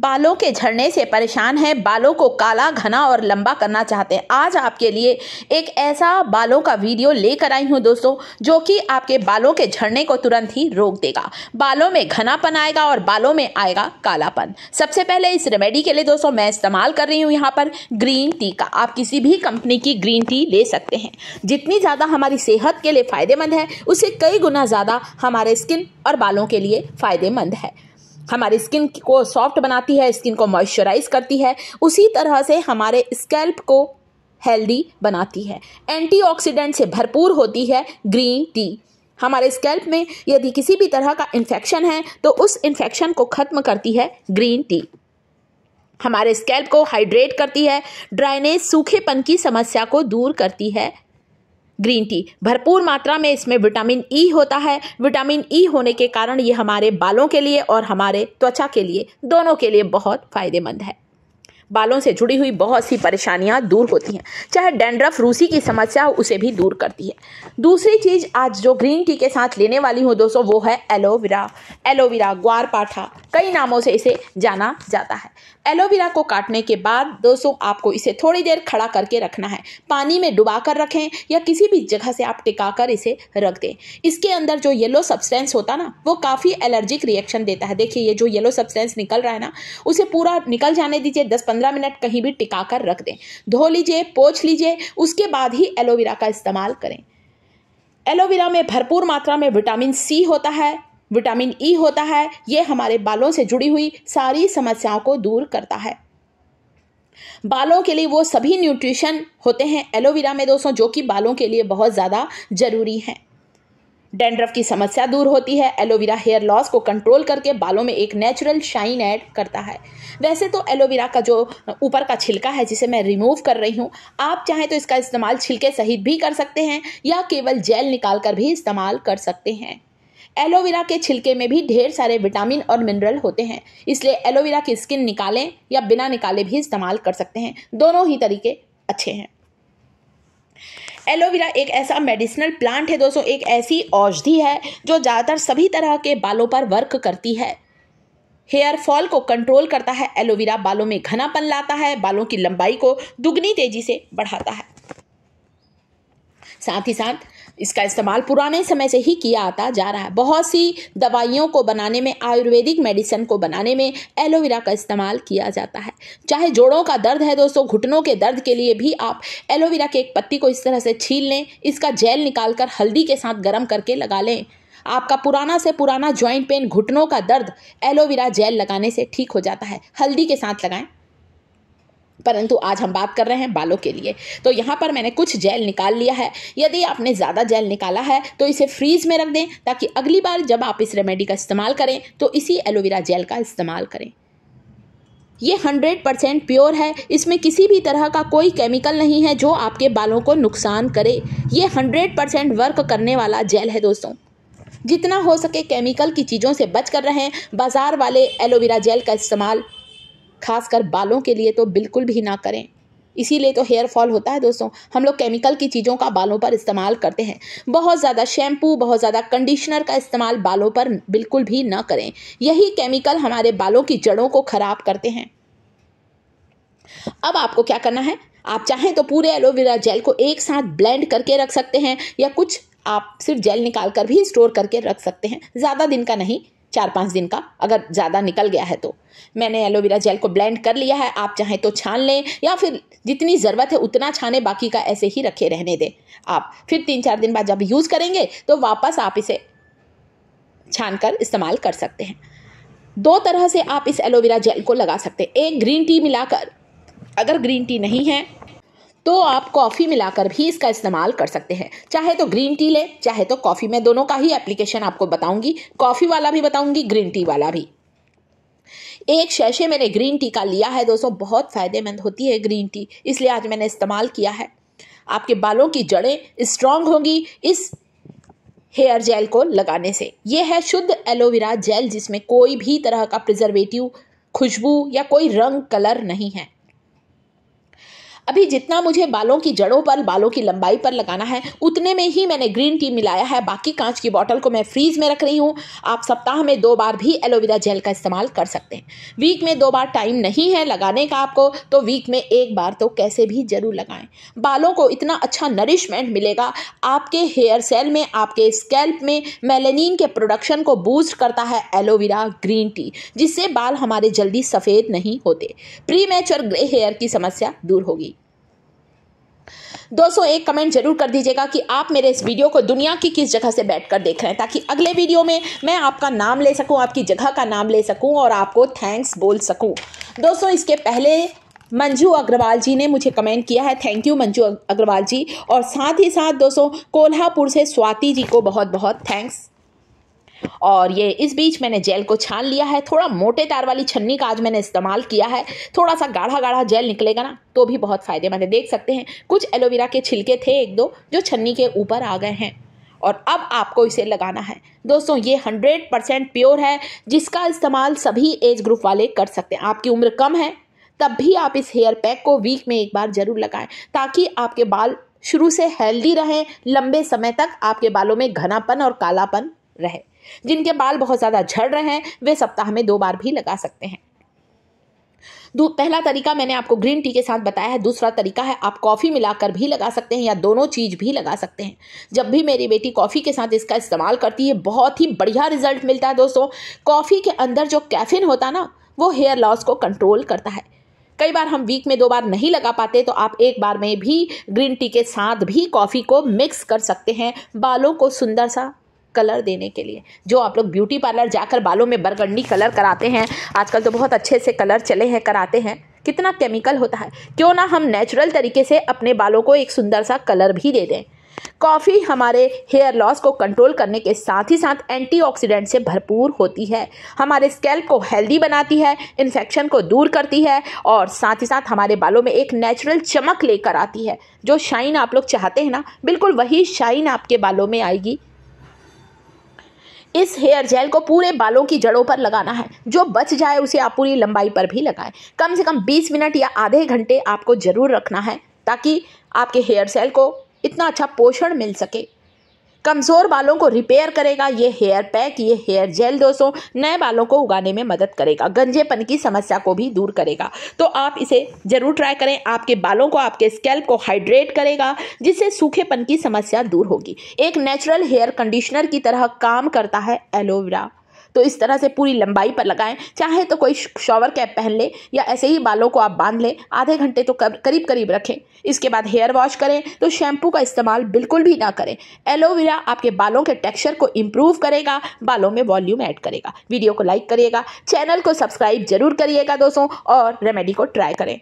बालों के झड़ने से परेशान हैं बालों को काला घना और लंबा करना चाहते हैं आज आपके लिए एक ऐसा बालों का वीडियो लेकर आई हूं दोस्तों जो कि आपके बालों के झड़ने को तुरंत ही रोक देगा बालों में घनापन आएगा और बालों में आएगा कालापन सबसे पहले इस रेमेडी के लिए दोस्तों मैं इस्तेमाल कर रही हूँ यहाँ पर ग्रीन टी का आप किसी भी कंपनी की ग्रीन टी ले सकते हैं जितनी ज़्यादा हमारी सेहत के लिए फ़ायदेमंद है उससे कई गुना ज़्यादा हमारे स्किन और बालों के लिए फ़ायदेमंद है हमारी स्किन को सॉफ्ट बनाती है स्किन को मॉइस्चराइज करती है उसी तरह से हमारे स्कैल्प को हेल्दी बनाती है एंटीऑक्सीडेंट से भरपूर होती है ग्रीन टी हमारे स्कैल्प में यदि किसी भी तरह का इन्फेक्शन है तो उस इन्फेक्शन को ख़त्म करती है ग्रीन टी हमारे स्कैल्प को हाइड्रेट करती है ड्राइनेज सूखेपन की समस्या को दूर करती है ग्रीन टी भरपूर मात्रा में इसमें विटामिन ई e होता है विटामिन ई e होने के कारण ये हमारे बालों के लिए और हमारे त्वचा के लिए दोनों के लिए बहुत फ़ायदेमंद है बालों से जुड़ी हुई बहुत सी परेशानियाँ दूर होती हैं चाहे डेंड्रफ रूसी की समस्या हो उसे भी दूर करती है दूसरी चीज़ आज जो ग्रीन टी के साथ लेने वाली हूँ दोस्तों वो है एलोवेरा एलोवेरा ग्वार पाठा कई नामों से इसे जाना जाता है एलोवेरा को काटने के बाद दोस्तों आपको इसे थोड़ी देर खड़ा करके रखना है पानी में डुबा कर रखें या किसी भी जगह से आप टिका कर इसे रख दें इसके अंदर जो येलो सब्सटेंस होता ना वो काफ़ी एलर्जिक रिएक्शन देता है देखिए ये जो येलो सब्सटेंस निकल रहा है ना उसे पूरा निकल जाने दीजिए दस पंद्रह पंद्रह मिनट कहीं भी टिका कर रख दें धो लीजिए पोछ लीजिए उसके बाद ही एलोवेरा का इस्तेमाल करें एलोवेरा में भरपूर मात्रा में विटामिन सी होता है विटामिन ई e होता है ये हमारे बालों से जुड़ी हुई सारी समस्याओं को दूर करता है बालों के लिए वो सभी न्यूट्रिशन होते हैं एलोवेरा में दोस्तों जो कि बालों के लिए बहुत ज़्यादा ज़रूरी हैं डेंड्रफ की समस्या दूर होती है एलोवेरा हेयर लॉस को कंट्रोल करके बालों में एक नेचुरल शाइन ऐड करता है वैसे तो एलोवेरा का जो ऊपर का छिलका है जिसे मैं रिमूव कर रही हूँ आप चाहें तो इसका इस्तेमाल छिलके सहित भी कर सकते हैं या केवल जेल निकाल कर भी इस्तेमाल कर सकते हैं एलोवेरा के छिलके में भी ढेर सारे विटामिन और मिनरल होते हैं इसलिए एलोवेरा की स्किन निकालें या बिना निकाले भी इस्तेमाल कर सकते हैं दोनों ही तरीके अच्छे हैं एलोवेरा एक ऐसा मेडिसिनल प्लांट है दोस्तों एक ऐसी औषधि है जो ज़्यादातर सभी तरह के बालों पर वर्क करती है हेयर फॉल को कंट्रोल करता है एलोवेरा बालों में घनापन लाता है बालों की लंबाई को दुगनी तेजी से बढ़ाता है साथ ही साथ इसका इस्तेमाल पुराने समय से ही किया आता जा रहा है बहुत सी दवाइयों को बनाने में आयुर्वेदिक मेडिसिन को बनाने में एलोवेरा का इस्तेमाल किया जाता है चाहे जोड़ों का दर्द है दोस्तों घुटनों के दर्द के लिए भी आप एलोवेरा के एक पत्ती को इस तरह से छील लें इसका जेल निकाल कर हल्दी के साथ गर्म करके लगा लें आपका पुराना से पुराना ज्वाइंट पेन घुटनों का दर्द एलोवेरा जेल लगाने से ठीक हो जाता है हल्दी के साथ लगाएं परंतु आज हम बात कर रहे हैं बालों के लिए तो यहाँ पर मैंने कुछ जेल निकाल लिया है यदि आपने ज़्यादा जेल निकाला है तो इसे फ्रीज में रख दें ताकि अगली बार जब आप इस रेमेडी का इस्तेमाल करें तो इसी एलोवेरा जेल का इस्तेमाल करें ये हंड्रेड परसेंट प्योर है इसमें किसी भी तरह का कोई केमिकल नहीं है जो आपके बालों को नुकसान करे ये हंड्रेड परसेंट वर्क करने वाला जेल है दोस्तों जितना हो सके केमिकल की चीज़ों से बच कर रहें बाज़ार वाले एलोवेरा जेल का इस्तेमाल खासकर बालों के लिए तो बिल्कुल भी ना करें इसीलिए तो हेयर फॉल होता है दोस्तों हम लोग केमिकल की चीज़ों का बालों पर इस्तेमाल करते हैं बहुत ज़्यादा शैम्पू बहुत ज़्यादा कंडीशनर का इस्तेमाल बालों पर बिल्कुल भी ना करें यही केमिकल हमारे बालों की जड़ों को ख़राब करते हैं अब आपको क्या करना है आप चाहें तो पूरे एलोवेरा जेल को एक साथ ब्लेंड करके रख सकते हैं या कुछ आप सिर्फ जेल निकाल कर भी स्टोर करके रख सकते हैं ज़्यादा दिन का नहीं चार पाँच दिन का अगर ज़्यादा निकल गया है तो मैंने एलोवेरा जेल को ब्लेंड कर लिया है आप चाहें तो छान लें या फिर जितनी ज़रूरत है उतना छाने बाकी का ऐसे ही रखे रहने दें आप फिर तीन चार दिन बाद जब यूज़ करेंगे तो वापस आप इसे छान कर इस्तेमाल कर सकते हैं दो तरह से आप इस एलोवेरा जेल को लगा सकते हैं एक ग्रीन टी मिलाकर अगर ग्रीन टी नहीं है तो आप कॉफ़ी मिलाकर भी इसका इस्तेमाल कर सकते हैं चाहे तो ग्रीन टी लें चाहे तो कॉफ़ी में दोनों का ही एप्लीकेशन आपको बताऊंगी कॉफ़ी वाला भी बताऊंगी ग्रीन टी वाला भी एक शैशे मैंने ग्रीन टी का लिया है दोस्तों बहुत फ़ायदेमंद होती है ग्रीन टी इसलिए आज मैंने इस्तेमाल किया है आपके बालों की जड़ें स्ट्रांग होंगी इस हेयर जेल को लगाने से यह है शुद्ध एलोवेरा जेल जिसमें कोई भी तरह का प्रिजर्वेटिव खुशबू या कोई रंग कलर नहीं है अभी जितना मुझे बालों की जड़ों पर बालों की लंबाई पर लगाना है उतने में ही मैंने ग्रीन टी मिलाया है बाकी कांच की बॉटल को मैं फ्रीज में रख रही हूँ आप सप्ताह में दो बार भी एलोवेरा जेल का इस्तेमाल कर सकते हैं वीक में दो बार टाइम नहीं है लगाने का आपको तो वीक में एक बार तो कैसे भी जरूर लगाएं बालों को इतना अच्छा नरिशमेंट मिलेगा आपके हेयर सेल में आपके स्कैल्प में मेलेनिन के प्रोडक्शन को बूस्ट करता है एलोवेरा ग्रीन टी जिससे बाल हमारे जल्दी सफ़ेद नहीं होते प्री मैचर ग्रे हेयर की समस्या दूर होगी दोस्तों एक कमेंट जरूर कर दीजिएगा कि आप मेरे इस वीडियो को दुनिया की किस जगह से बैठ कर देख रहे हैं ताकि अगले वीडियो में मैं आपका नाम ले सकूँ आपकी जगह का नाम ले सकूँ और आपको थैंक्स बोल सकूँ दोस्तों इसके पहले मंजू अग्रवाल जी ने मुझे कमेंट किया है थैंक यू मंजू अग्रवाल जी और साथ ही साथ दोस्तों कोल्हापुर से स्वाति जी को बहुत बहुत थैंक्स और ये इस बीच मैंने जेल को छान लिया है थोड़ा मोटे तार वाली छन्नी का आज मैंने इस्तेमाल किया है थोड़ा सा गाढ़ा गाढ़ा जेल निकलेगा ना तो भी बहुत फ़ायदेमंद है देख सकते हैं कुछ एलोवेरा के छिलके थे एक दो जो छन्नी के ऊपर आ गए हैं और अब आपको इसे लगाना है दोस्तों ये हंड्रेड परसेंट प्योर है जिसका इस्तेमाल सभी एज ग्रुप वाले कर सकते हैं आपकी उम्र कम है तब भी आप इस हेयर पैक को वीक में एक बार ज़रूर लगाएं ताकि आपके बाल शुरू से हेल्दी रहें लंबे समय तक आपके बालों में घनापन और कालापन रहे जिनके बाल बहुत ज़्यादा झड़ रहे हैं वे सप्ताह में दो बार भी लगा सकते हैं पहला तरीका मैंने आपको ग्रीन टी के साथ बताया है दूसरा तरीका है आप कॉफ़ी मिलाकर भी लगा सकते हैं या दोनों चीज़ भी लगा सकते हैं जब भी मेरी बेटी कॉफ़ी के साथ इसका इस्तेमाल करती है बहुत ही बढ़िया रिजल्ट मिलता है दोस्तों कॉफ़ी के अंदर जो कैफिन होता ना वो हेयर लॉस को कंट्रोल करता है कई बार हम वीक में दो बार नहीं लगा पाते तो आप एक बार में भी ग्रीन टी के साथ भी कॉफ़ी को मिक्स कर सकते हैं बालों को सुंदर सा कलर देने के लिए जो आप लोग ब्यूटी पार्लर जाकर बालों में बरगंडी कलर कराते हैं आजकल तो बहुत अच्छे से कलर चले हैं कराते हैं कितना केमिकल होता है क्यों ना हम नेचुरल तरीके से अपने बालों को एक सुंदर सा कलर भी दे दें कॉफ़ी हमारे हेयर लॉस को कंट्रोल करने के साथ ही साथ एंटीऑक्सीडेंट से भरपूर होती है हमारे स्कैल्प को हेल्दी बनाती है इन्फेक्शन को दूर करती है और साथ ही साथ हमारे बालों में एक नेचुरल चमक लेकर आती है जो शाइन आप लोग चाहते हैं ना बिल्कुल वही शाइन आपके बालों में आएगी इस हेयर जेल को पूरे बालों की जड़ों पर लगाना है जो बच जाए उसे आप पूरी लंबाई पर भी लगाएं कम से कम 20 मिनट या आधे घंटे आपको ज़रूर रखना है ताकि आपके हेयर सेल को इतना अच्छा पोषण मिल सके कमज़ोर बालों को रिपेयर करेगा ये हेयर पैक ये हेयर जेल दोस्तों नए बालों को उगाने में मदद करेगा गंजेपन की समस्या को भी दूर करेगा तो आप इसे ज़रूर ट्राई करें आपके बालों को आपके स्कैल्प को हाइड्रेट करेगा जिससे सूखेपन की समस्या दूर होगी एक नेचुरल हेयर कंडीशनर की तरह काम करता है एलोवेरा तो इस तरह से पूरी लंबाई पर लगाएं चाहे तो कोई शॉवर कैप पहन ले या ऐसे ही बालों को आप बांध लें आधे घंटे तो करीब करीब रखें इसके बाद हेयर वॉश करें तो शैम्पू का इस्तेमाल बिल्कुल भी ना करें एलोवेरा आपके बालों के टेक्स्चर को इम्प्रूव करेगा बालों में वॉल्यूम ऐड करेगा वीडियो को लाइक करिएगा चैनल को सब्सक्राइब जरूर करिएगा दोस्तों और रेमेडी को ट्राई करें